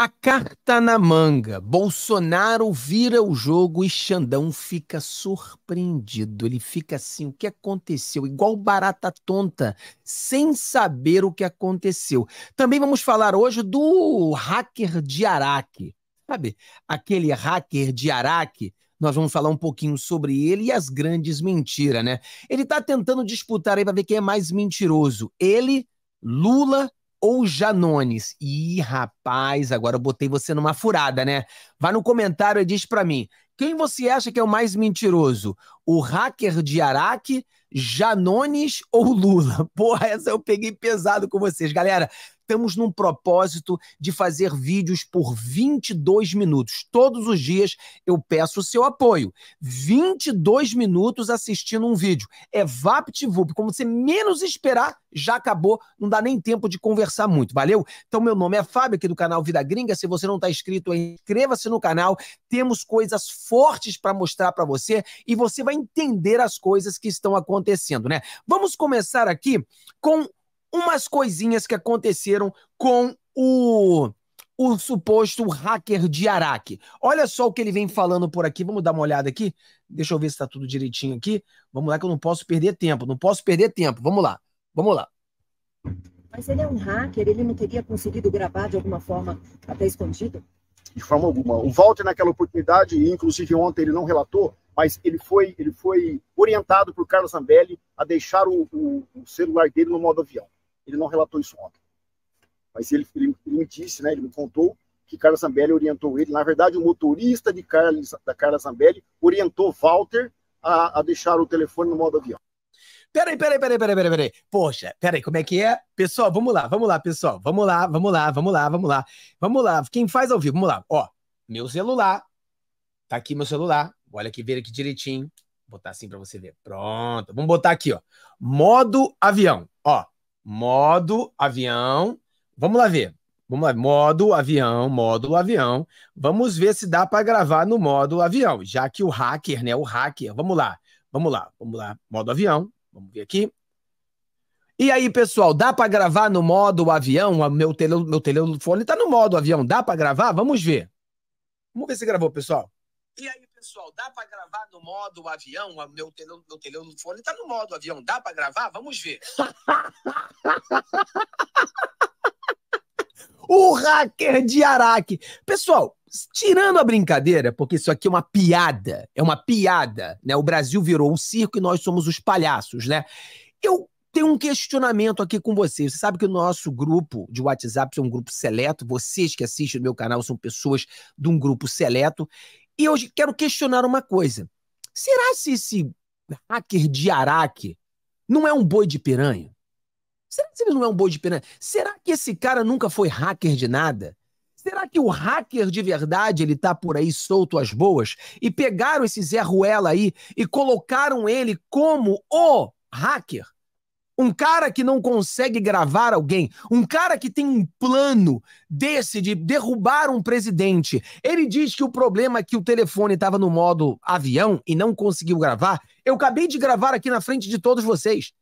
A carta na manga. Bolsonaro vira o jogo e Xandão fica surpreendido. Ele fica assim: o que aconteceu? Igual barata tonta, sem saber o que aconteceu. Também vamos falar hoje do hacker de Araque. Sabe, aquele hacker de Araque nós vamos falar um pouquinho sobre ele e as grandes mentiras, né? Ele está tentando disputar aí para ver quem é mais mentiroso. Ele, Lula ou Janones? Ih, rapaz, agora eu botei você numa furada, né? Vá no comentário e diz para mim, quem você acha que é o mais mentiroso? O hacker de Araque, Janones ou Lula? Porra, essa eu peguei pesado com vocês, galera estamos num propósito de fazer vídeos por 22 minutos. Todos os dias eu peço o seu apoio. 22 minutos assistindo um vídeo. É VaptVup. Como você menos esperar, já acabou. Não dá nem tempo de conversar muito, valeu? Então, meu nome é Fábio, aqui do canal Vida Gringa. Se você não está inscrito, inscreva-se no canal. Temos coisas fortes para mostrar para você e você vai entender as coisas que estão acontecendo, né? Vamos começar aqui com umas coisinhas que aconteceram com o o suposto hacker de Araque. Olha só o que ele vem falando por aqui. Vamos dar uma olhada aqui. Deixa eu ver se está tudo direitinho aqui. Vamos lá que eu não posso perder tempo. Não posso perder tempo. Vamos lá. Vamos lá. Mas ele é um hacker. Ele não teria conseguido gravar de alguma forma até escondido? De forma alguma. O Walter naquela oportunidade, inclusive ontem ele não relatou, mas ele foi ele foi orientado por Carlos Zambelli a deixar o, o, o celular dele no modo avião. Ele não relatou isso ontem. Mas ele, ele, ele me disse, né, ele me contou que Carla Zambelli orientou ele. Na verdade, o motorista de Carla, da Carla Zambelli orientou Walter a, a deixar o telefone no modo avião. Peraí, peraí, peraí, peraí, peraí, peraí. Poxa, peraí, como é que é? Pessoal, vamos lá, vamos lá, pessoal. Vamos lá, vamos lá, vamos lá, vamos lá. Vamos lá, quem faz ao vivo, vamos lá. Ó, meu celular. Tá aqui meu celular. Olha aqui, ver aqui direitinho. Vou botar assim para você ver. Pronto. Vamos botar aqui, ó. Modo avião. Ó, modo avião. Vamos lá ver. Vamos lá, modo avião, módulo avião. Vamos ver se dá para gravar no modo avião, já que o hacker, né? O hacker. Vamos lá, vamos lá, vamos lá. Modo avião. Vamos ver aqui. E aí, pessoal, dá para gravar no modo avião? O meu, tele, meu telefone está no modo avião. Dá para gravar? Vamos ver. Vamos ver se gravou, pessoal. E aí? pessoal, dá para gravar no modo avião? Meu, meu telefone está no modo avião. Dá para gravar? Vamos ver. o hacker de Araque. Pessoal, tirando a brincadeira, porque isso aqui é uma piada, é uma piada, né? O Brasil virou um circo e nós somos os palhaços, né? Eu tenho um questionamento aqui com vocês. Você sabe que o nosso grupo de WhatsApp é um grupo seleto, vocês que assistem o meu canal são pessoas de um grupo seleto. E hoje quero questionar uma coisa. Será se esse hacker de Araque não é um boi de piranha? Será que ele não é um boi de piranha? Será que esse cara nunca foi hacker de nada? Será que o hacker de verdade ele tá por aí solto às boas? E pegaram esse Zé Ruela aí e colocaram ele como o hacker? Um cara que não consegue gravar alguém, um cara que tem um plano desse de derrubar um presidente, ele diz que o problema é que o telefone estava no modo avião e não conseguiu gravar. Eu acabei de gravar aqui na frente de todos vocês.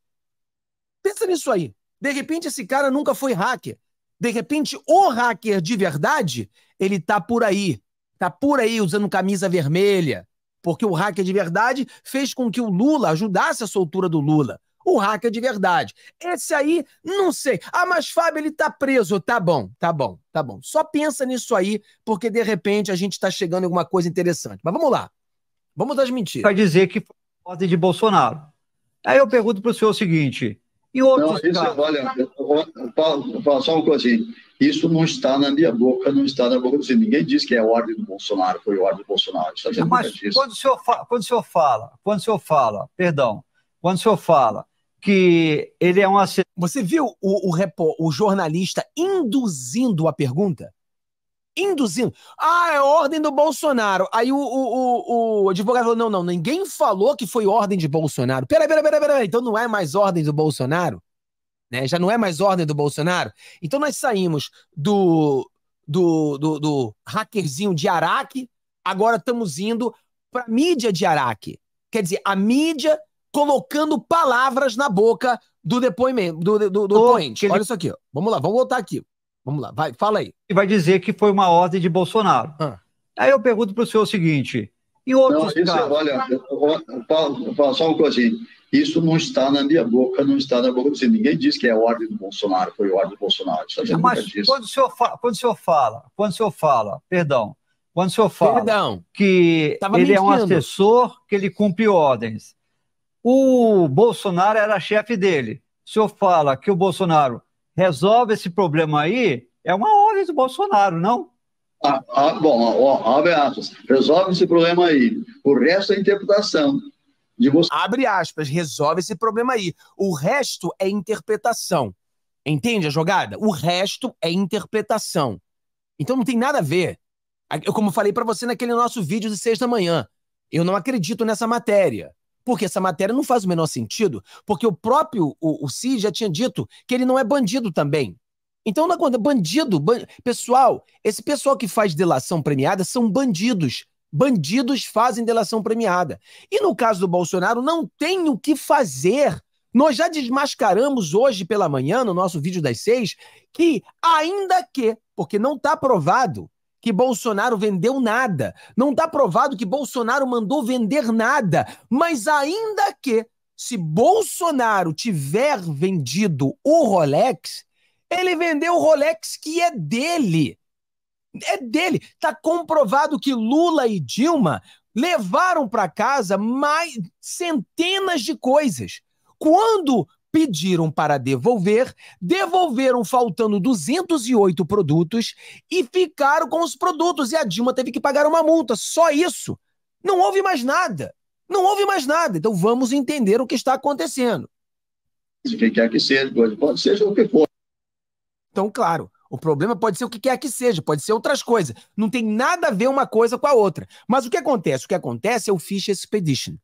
Pensa nisso aí. De repente, esse cara nunca foi hacker. De repente, o hacker de verdade, ele tá por aí. Tá por aí usando camisa vermelha. Porque o hacker de verdade fez com que o Lula ajudasse a soltura do Lula o hacker de verdade. Esse aí, não sei. Ah, mas Fábio, ele tá preso. Tá bom, tá bom, tá bom. Só pensa nisso aí, porque de repente a gente está chegando em alguma coisa interessante. Mas vamos lá. Vamos das mentiras. Vai dizer que foi ordem de Bolsonaro. Aí eu pergunto para o senhor o seguinte: e outros não, isso, casos? Olha, Paulo, Paulo, só uma coisinha. Assim. Isso não está na minha boca, não está na boca do senhor. Ninguém disse que é ordem do Bolsonaro, foi ordem do Bolsonaro. Está é mas quando o, senhor fala, quando o senhor fala, quando o senhor fala, perdão, quando o senhor fala que ele é um assassino. Você viu o, o, repor, o jornalista induzindo a pergunta? Induzindo. Ah, é ordem do Bolsonaro. Aí o, o, o, advogado falou: não, não, ninguém falou que foi ordem de Bolsonaro. Peraí, peraí, peraí, peraí. Então não é mais ordem do Bolsonaro? Né? Já não é mais ordem do Bolsonaro? Então nós saímos do, do, do, do hackerzinho de Araque, agora estamos indo para mídia de Araque. Quer dizer, a mídia colocando palavras na boca do depoimento, do, do, do Ele... Olha isso aqui, ó. vamos lá, vamos voltar aqui. Vamos lá, vai, fala aí. E vai dizer que foi uma ordem de Bolsonaro. Ah. Aí eu pergunto para o senhor o seguinte: e outros não, isso, casos? Olha, Paulo, Paulo, só uma coisinha. Isso não está na minha boca, não está na boca do senhor. Ninguém diz que é ordem do Bolsonaro, foi ordem do Bolsonaro. Mas quando o, senhor quando o senhor fala, quando o senhor fala, perdão, quando o senhor fala Perdão. que Tava ele mentindo. é um assessor, que ele cumpre ordens. O Bolsonaro era chefe dele. Se eu fala que o Bolsonaro resolve esse problema aí, é uma ordem do Bolsonaro, não? Ah, ah, bom, abre aspas. Resolve esse problema aí. O resto é interpretação. De você... Abre aspas, resolve esse problema aí. O resto é interpretação. Entende a jogada? O resto é interpretação. Então não tem nada a ver. Eu, como falei para você naquele nosso vídeo de sexta manhã, eu não acredito nessa matéria. Porque essa matéria não faz o menor sentido, porque o próprio o, o CI já tinha dito que ele não é bandido também. Então, na conta, bandido, bandido, pessoal, esse pessoal que faz delação premiada são bandidos. Bandidos fazem delação premiada. E no caso do Bolsonaro, não tem o que fazer. Nós já desmascaramos hoje pela manhã, no nosso vídeo das seis, que ainda que, porque não está provado, que Bolsonaro vendeu nada. Não está provado que Bolsonaro mandou vender nada. Mas ainda que, se Bolsonaro tiver vendido o Rolex, ele vendeu o Rolex que é dele. É dele. Está comprovado que Lula e Dilma levaram para casa mais centenas de coisas. Quando pediram para devolver, devolveram faltando 208 produtos e ficaram com os produtos. E a Dilma teve que pagar uma multa. Só isso. Não houve mais nada. Não houve mais nada. Então vamos entender o que está acontecendo. o que quer que seja, pode ser o que for. Então, claro, o problema pode ser o que quer que seja, pode ser outras coisas. Não tem nada a ver uma coisa com a outra. Mas o que acontece? O que acontece é o Fish Expedition.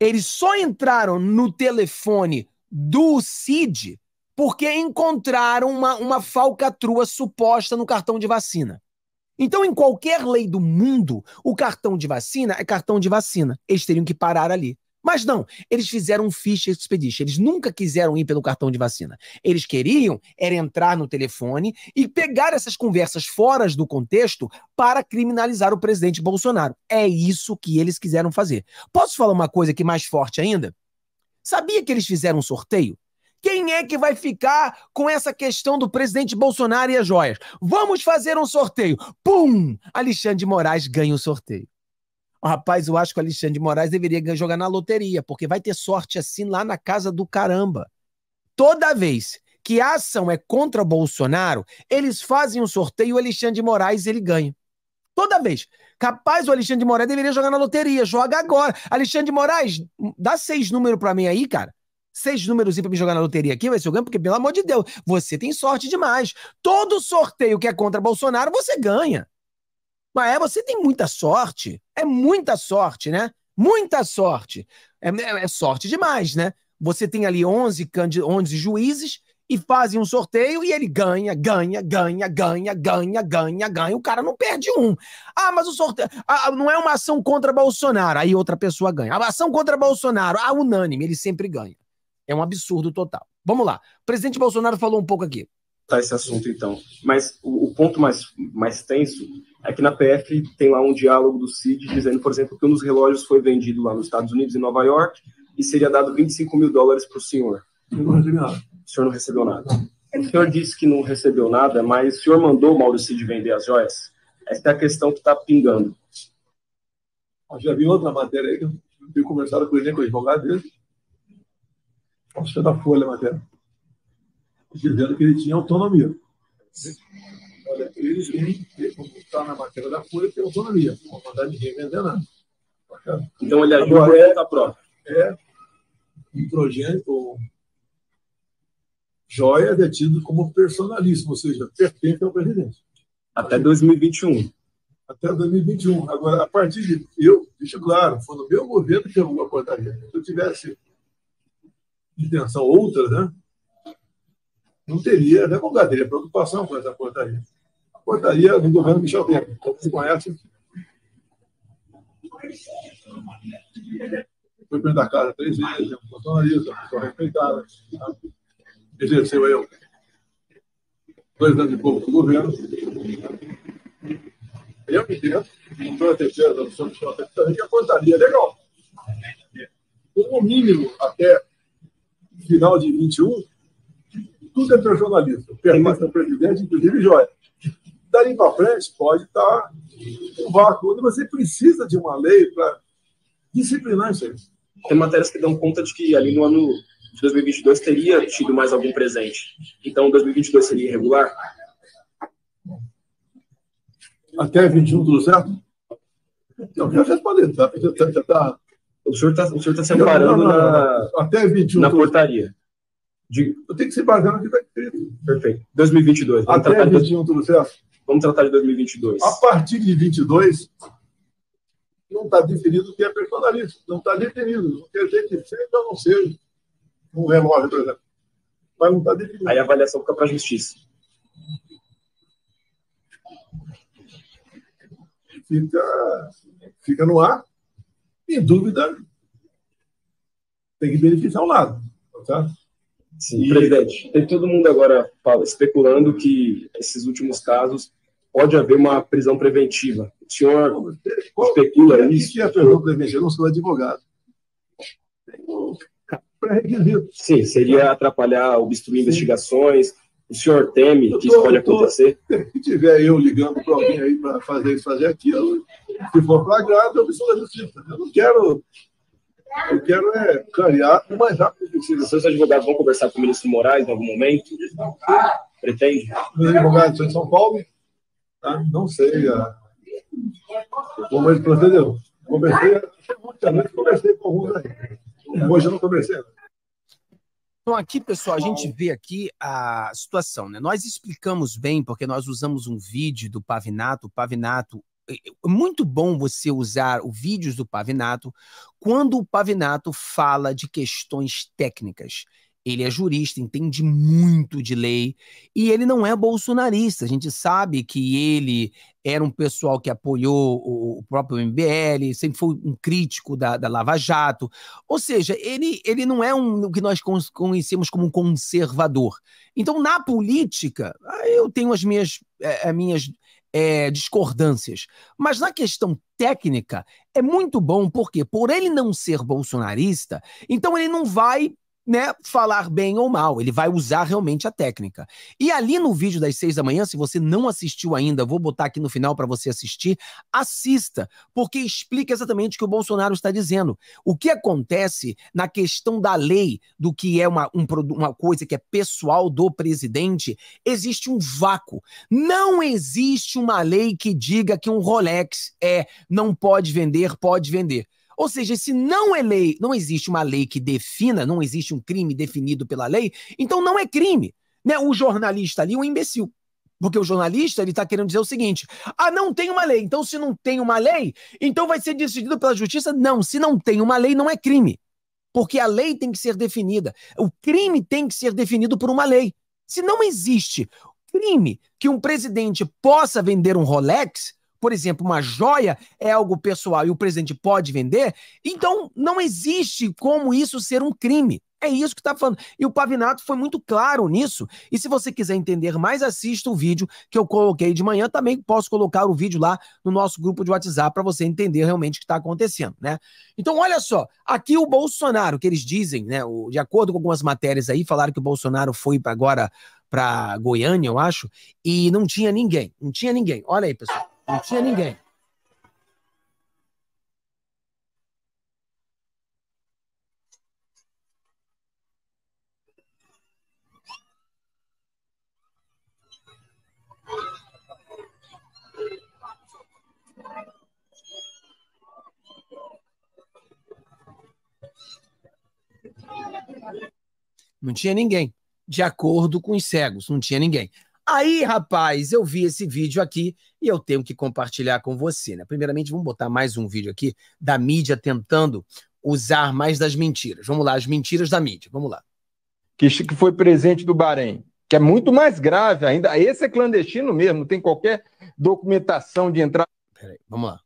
Eles só entraram no telefone do CID porque encontraram uma, uma falcatrua suposta no cartão de vacina. Então, em qualquer lei do mundo, o cartão de vacina é cartão de vacina. Eles teriam que parar ali. Mas não, eles fizeram um ficha expedition. Eles nunca quiseram ir pelo cartão de vacina. Eles queriam era entrar no telefone e pegar essas conversas fora do contexto para criminalizar o presidente Bolsonaro. É isso que eles quiseram fazer. Posso falar uma coisa que mais forte ainda? Sabia que eles fizeram um sorteio? Quem é que vai ficar com essa questão do presidente Bolsonaro e as joias? Vamos fazer um sorteio. Pum! Alexandre de Moraes ganha o sorteio. rapaz, eu acho que o Alexandre de Moraes deveria jogar na loteria, porque vai ter sorte assim lá na casa do caramba. Toda vez que a ação é contra Bolsonaro, eles fazem um sorteio, o Alexandre de Moraes ele ganha. Toda vez. Capaz o Alexandre de Moraes deveria jogar na loteria. Joga agora. Alexandre de Moraes, dá seis números para mim aí, cara. Seis números pra me jogar na loteria aqui, vai ser o ganho, porque, pelo amor de Deus, você tem sorte demais. Todo sorteio que é contra Bolsonaro, você ganha. Mas é, você tem muita sorte. É muita sorte, né? Muita sorte. É, é, é sorte demais, né? Você tem ali 11, 11 juízes, e fazem um sorteio e ele ganha, ganha, ganha, ganha, ganha, ganha, ganha. O cara não perde um. Ah, mas o sorteio. Ah, não é uma ação contra Bolsonaro. Aí outra pessoa ganha. A ação contra Bolsonaro. Ah, unânime, ele sempre ganha. É um absurdo total. Vamos lá. O presidente Bolsonaro falou um pouco aqui. Tá esse assunto, então. Mas o, o ponto mais, mais tenso é que na PF tem lá um diálogo do CID dizendo, por exemplo, que um dos relógios foi vendido lá nos Estados Unidos, em Nova York, e seria dado 25 mil dólares para o senhor. Agora, o senhor não recebeu nada. O senhor disse que não recebeu nada, mas o senhor mandou o Maurício de vender as joias? Essa é a questão que está pingando. Eu já vi outra matéria aí que eu conversado com ele, né, com o advogado dele. senhor da Folha a matéria. Dizendo que ele tinha autonomia. Olha, eles vêm, como está na matéria da Folha, tem autonomia. Não vão mandar ninguém vender nada. Então ele agiu por conta própria. É, um progênito, Joia é tido como personalíssimo, ou seja, pertence ao é presidente. Até 2021. Até 2021. Agora, a partir de. Eu, deixa claro, foi no meu governo que eu portaria. Se eu tivesse intenção outra, né? Não teria revogado, né, teria preocupação com essa portaria. A portaria do governo Michel Temer, como você conhece. Foi presidente da casa três vezes, botou na lista, pessoa é respeitada exerceu eu dois anos de pouco no governo. Eu me entendo, entrou a terceira da opção de a gente acordaria legal. No mínimo, até final de 21, tudo é para jornalista. Pergunta ao é presidente, inclusive Joia. Dali para frente pode estar tá um vácuo, onde você precisa de uma lei para disciplinar isso aí. Tem matérias que dão conta de que ali no ano 2022 teria tido mais algum presente. Então, 2022 seria irregular? Até 21, do certo? Não, já respondeu, tá? tá? Você tá... O senhor está tá se amparando tá na, até 21, na portaria. De... Eu tenho que se basear no que está escrito. Perfeito. 2022. Vamos até 21, de... Vamos tratar de 2022. A partir de 22, não está definido o que é personalismo, Não está definido. Não que dizer que seja ou não seja um relógio, por exemplo. Tá Aí a avaliação fica para a justiça. Fica, fica no ar. Em dúvida, tem que beneficiar o lado. Tá? Sim, e... presidente. Tem todo mundo agora especulando que esses últimos casos pode haver uma prisão preventiva. O senhor especula é isso? O que é prisão preventiva? Eu não sou advogado pré-requisito. Sim, seria tá? atrapalhar, obstruir Sim. investigações. O senhor teme tô, que isso pode acontecer? Se tiver eu ligando para alguém aí para fazer isso, fazer aquilo, se for flagrado, eu preciso da justiça. Eu não quero. Eu quero é clarear o mais rápido possível. Seus advogados vão conversar com o ministro Moraes em algum momento? Pretende? Meus advogados são de São Paulo? Tá? Não sei. A... Como eles procederam? Conversei, conversei com alguns aí. Hoje eu não estou merecendo. Então, aqui, pessoal, a gente vê aqui a situação, né? Nós explicamos bem, porque nós usamos um vídeo do Pavinato. O Pavinato, é, é muito bom você usar os vídeos do Pavinato quando o Pavinato fala de questões técnicas. Ele é jurista, entende muito de lei e ele não é bolsonarista. A gente sabe que ele era um pessoal que apoiou o próprio MBL, sempre foi um crítico da, da Lava Jato. Ou seja, ele, ele não é um, o que nós conhecemos como um conservador. Então, na política, eu tenho as minhas, eh, as minhas é, discordâncias. Mas na questão técnica, é muito bom, porque por ele não ser bolsonarista, então ele não vai né, falar bem ou mal, ele vai usar realmente a técnica. E ali no vídeo das seis da manhã, se você não assistiu ainda, vou botar aqui no final para você assistir, assista, porque explica exatamente o que o Bolsonaro está dizendo. O que acontece na questão da lei, do que é uma, um, uma coisa que é pessoal do presidente, existe um vácuo. Não existe uma lei que diga que um Rolex é não pode vender, pode vender. Ou seja, se não é lei, não existe uma lei que defina, não existe um crime definido pela lei, então não é crime. Né? O jornalista ali é um imbecil. Porque o jornalista ele está querendo dizer o seguinte: ah, não tem uma lei. Então, se não tem uma lei, então vai ser decidido pela justiça? Não, se não tem uma lei, não é crime. Porque a lei tem que ser definida. O crime tem que ser definido por uma lei. Se não existe crime que um presidente possa vender um Rolex, por exemplo, uma joia é algo pessoal e o presidente pode vender, então não existe como isso ser um crime. É isso que está falando. E o Pavinato foi muito claro nisso. E se você quiser entender mais, assista o vídeo que eu coloquei de manhã. Também posso colocar o vídeo lá no nosso grupo de WhatsApp para você entender realmente o que está acontecendo, né? Então, olha só. Aqui o Bolsonaro, que eles dizem, né? de acordo com algumas matérias aí, falaram que o Bolsonaro foi agora para Goiânia, eu acho, e não tinha ninguém. Não tinha ninguém. Olha aí, pessoal. Não tinha ninguém. Não tinha ninguém. De acordo com os cegos, não tinha ninguém. Aí, rapaz, eu vi esse vídeo aqui e eu tenho que compartilhar com você, né? Primeiramente, vamos botar mais um vídeo aqui da mídia tentando usar mais das mentiras. Vamos lá, as mentiras da mídia. Vamos lá. Que foi presente do Bahrein, que é muito mais grave ainda. Esse é clandestino mesmo, tem qualquer documentação de entrada. Peraí, vamos lá.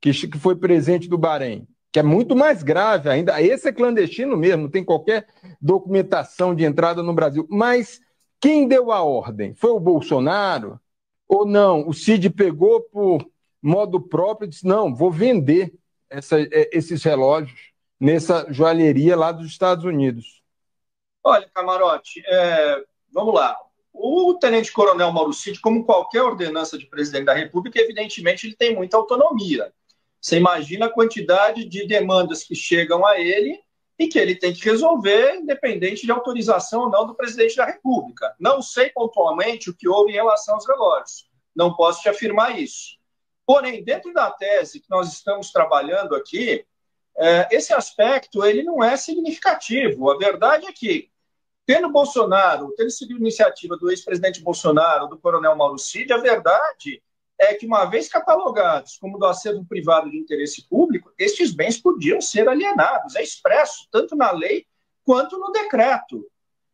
Que foi presente do Bahrein, que é muito mais grave ainda. Esse é clandestino mesmo, tem qualquer documentação de entrada no Brasil. Mas quem deu a ordem? Foi o Bolsonaro? Ou não? O Cid pegou por modo próprio e disse: não, vou vender essa, é, esses relógios nessa joalheria lá dos Estados Unidos. Olha, camarote, é, vamos lá. O tenente-coronel Mauro Cid, como qualquer ordenança de presidente da República, evidentemente ele tem muita autonomia. Você imagina a quantidade de demandas que chegam a ele e que ele tem que resolver, independente de autorização ou não do presidente da República. Não sei pontualmente o que houve em relação aos relógios, não posso te afirmar isso. Porém, dentro da tese que nós estamos trabalhando aqui, é, esse aspecto ele não é significativo. A verdade é que, tendo Bolsonaro, tendo sido iniciativa do ex-presidente Bolsonaro, do coronel Mauro Cid, a verdade é que, uma vez catalogados como do acervo privado de interesse público, estes bens podiam ser alienados, é expresso tanto na lei quanto no decreto.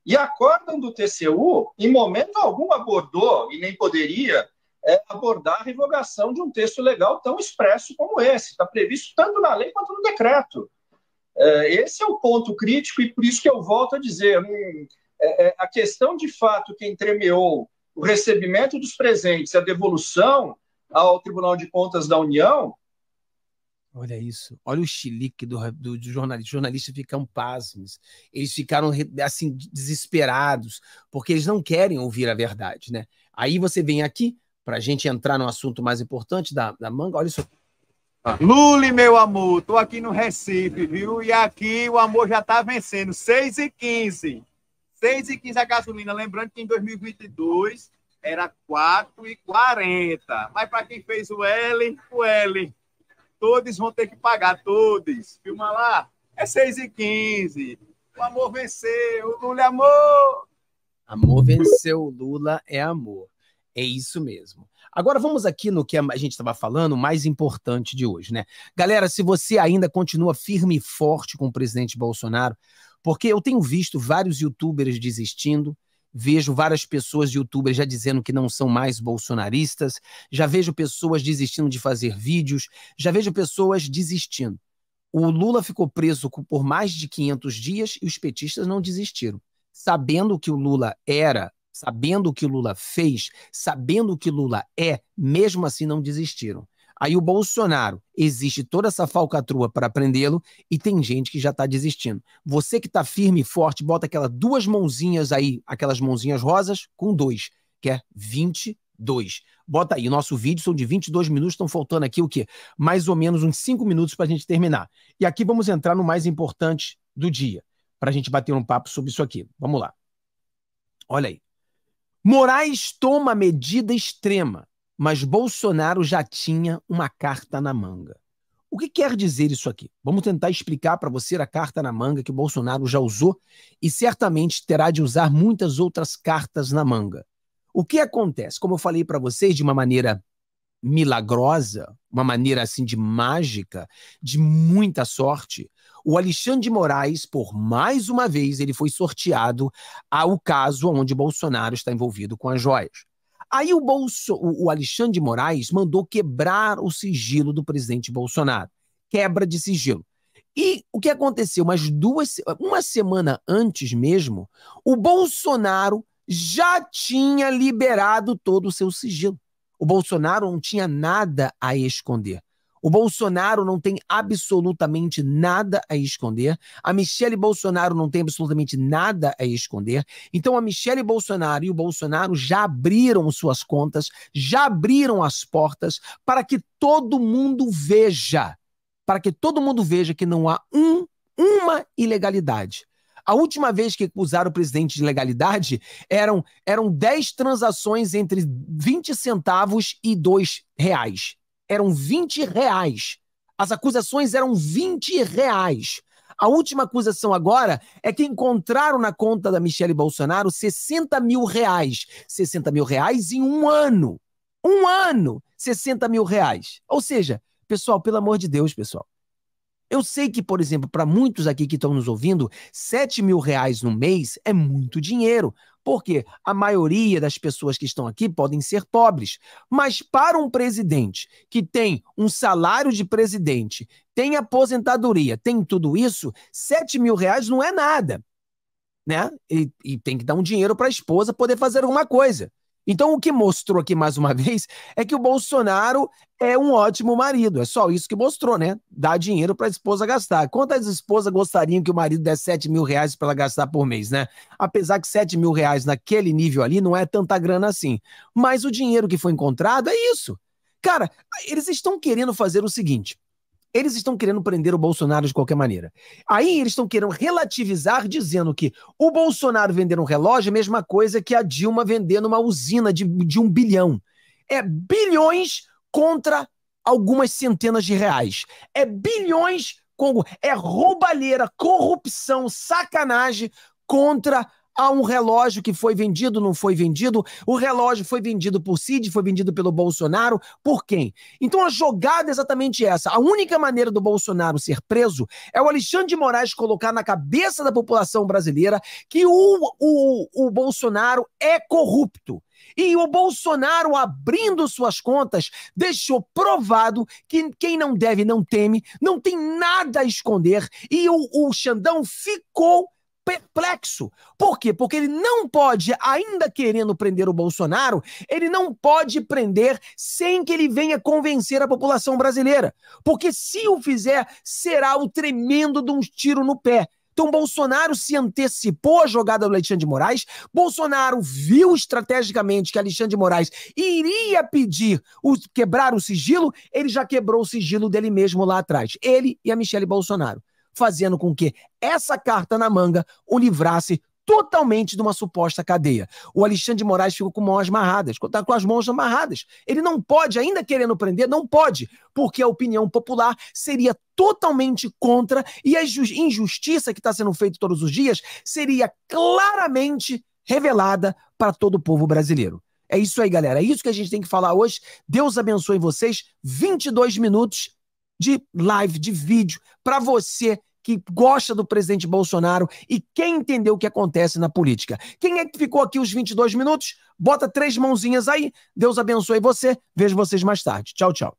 E acordam do TCU, em momento algum, abordou, e nem poderia, é, abordar a revogação de um texto legal tão expresso como esse. Está previsto tanto na lei quanto no decreto. É, esse é o ponto crítico, e por isso que eu volto a dizer: hum, é, é a questão de fato, quem tremeou o recebimento dos presentes, a devolução ao Tribunal de Contas da União. Olha isso, olha o chilique do, do, do jornalista. Os jornalistas ficam pasmos, eles ficaram assim desesperados, porque eles não querem ouvir a verdade, né? Aí você vem aqui para a gente entrar no assunto mais importante da, da manga. Olha isso. Ah. meu amor, tô aqui no Recife, viu? E aqui o amor já tá vencendo, 6 e 15 15 a gasolina. Lembrando que em 2022 era 40. Mas para quem fez o L, o L. Todos vão ter que pagar, todos. Filma lá. É 15. O amor venceu. O Lula é amor. Amor venceu. Lula é amor. É isso mesmo. Agora vamos aqui no que a gente estava falando, o mais importante de hoje, né? Galera, se você ainda continua firme e forte com o presidente Bolsonaro, porque eu tenho visto vários youtubers desistindo, vejo várias pessoas youtubers já dizendo que não são mais bolsonaristas, já vejo pessoas desistindo de fazer vídeos, já vejo pessoas desistindo. O Lula ficou preso por mais de 500 dias e os petistas não desistiram. Sabendo o que o Lula era, sabendo o que o Lula fez, sabendo o que Lula é, mesmo assim não desistiram. Aí o Bolsonaro existe toda essa falcatrua para prendê-lo e tem gente que já está desistindo. Você que está firme e forte, bota aquelas duas mãozinhas aí, aquelas mãozinhas rosas com dois, que é 22. Bota aí, nosso vídeo são de 22 minutos, estão faltando aqui o quê? Mais ou menos uns 5 minutos para a gente terminar. E aqui vamos entrar no mais importante do dia, para a gente bater um papo sobre isso aqui. Vamos lá. Olha aí. Moraes toma medida extrema mas Bolsonaro já tinha uma carta na manga. O que quer dizer isso aqui? Vamos tentar explicar para você a carta na manga que Bolsonaro já usou e certamente terá de usar muitas outras cartas na manga. O que acontece? Como eu falei para vocês de uma maneira milagrosa, uma maneira assim de mágica, de muita sorte, o Alexandre de Moraes, por mais uma vez, ele foi sorteado ao caso onde Bolsonaro está envolvido com as joias. Aí o, Bolso, o Alexandre de Moraes mandou quebrar o sigilo do presidente Bolsonaro. Quebra de sigilo. E o que aconteceu? Mas duas, uma semana antes mesmo, o Bolsonaro já tinha liberado todo o seu sigilo. O Bolsonaro não tinha nada a esconder. O Bolsonaro não tem absolutamente nada a esconder. A Michelle Bolsonaro não tem absolutamente nada a esconder. Então a Michelle Bolsonaro e o Bolsonaro já abriram suas contas, já abriram as portas para que todo mundo veja, para que todo mundo veja que não há um, uma ilegalidade. A última vez que usaram o presidente de legalidade eram, eram 10 transações entre 20 centavos e 2 reais eram 20 reais. As acusações eram 20 reais. A última acusação agora é que encontraram na conta da Michele Bolsonaro 60 mil reais. 60 mil reais em um ano. Um ano! 60 mil reais. Ou seja, pessoal, pelo amor de Deus, pessoal. Eu sei que, por exemplo, para muitos aqui que estão nos ouvindo, 7 mil reais no mês é muito dinheiro. Porque a maioria das pessoas que estão aqui podem ser pobres. Mas para um presidente que tem um salário de presidente, tem aposentadoria, tem tudo isso, 7 mil reais não é nada. Né? E, e tem que dar um dinheiro para a esposa poder fazer alguma coisa. Então, o que mostrou aqui mais uma vez é que o Bolsonaro é um ótimo marido. É só isso que mostrou, né? Dá dinheiro para a esposa gastar. Quantas esposas gostariam que o marido desse 7 mil reais para ela gastar por mês, né? Apesar que 7 mil reais naquele nível ali não é tanta grana assim. Mas o dinheiro que foi encontrado é isso. Cara, eles estão querendo fazer o seguinte: eles estão querendo prender o Bolsonaro de qualquer maneira. Aí eles estão querendo relativizar, dizendo que o Bolsonaro vender um relógio é a mesma coisa que a Dilma vender numa usina de, de um bilhão. É bilhões contra algumas centenas de reais. É bilhões com. É roubalheira, corrupção, sacanagem contra Há um relógio que foi vendido, não foi vendido. O relógio foi vendido por Cid, foi vendido pelo Bolsonaro, por quem? Então a jogada é exatamente essa. A única maneira do Bolsonaro ser preso é o Alexandre de Moraes colocar na cabeça da população brasileira que o, o, o Bolsonaro é corrupto. E o Bolsonaro, abrindo suas contas, deixou provado que quem não deve não teme, não tem nada a esconder. E o, o Xandão ficou perplexo. Por quê? Porque ele não pode, ainda querendo prender o Bolsonaro, ele não pode prender sem que ele venha convencer a população brasileira. Porque se o fizer, será o tremendo de um tiro no pé. Então, Bolsonaro se antecipou à jogada do Alexandre de Moraes. Bolsonaro viu estrategicamente que Alexandre de Moraes iria pedir o, quebrar o sigilo. Ele já quebrou o sigilo dele mesmo lá atrás. Ele e a Michele Bolsonaro fazendo com que essa carta na manga o livrasse totalmente de uma suposta cadeia. O Alexandre de Moraes ficou com mãos amarradas, está com as mãos amarradas. Ele não pode, ainda querendo prender, não pode, porque a opinião popular seria totalmente contra e a injustiça que está sendo feita todos os dias seria claramente revelada para todo o povo brasileiro. É isso aí, galera. É isso que a gente tem que falar hoje. Deus abençoe vocês. 22 minutos de live, de vídeo, para você que gosta do presidente Bolsonaro e quem entendeu o que acontece na política. Quem é que ficou aqui os 22 minutos? Bota três mãozinhas aí. Deus abençoe você. Vejo vocês mais tarde. Tchau, tchau.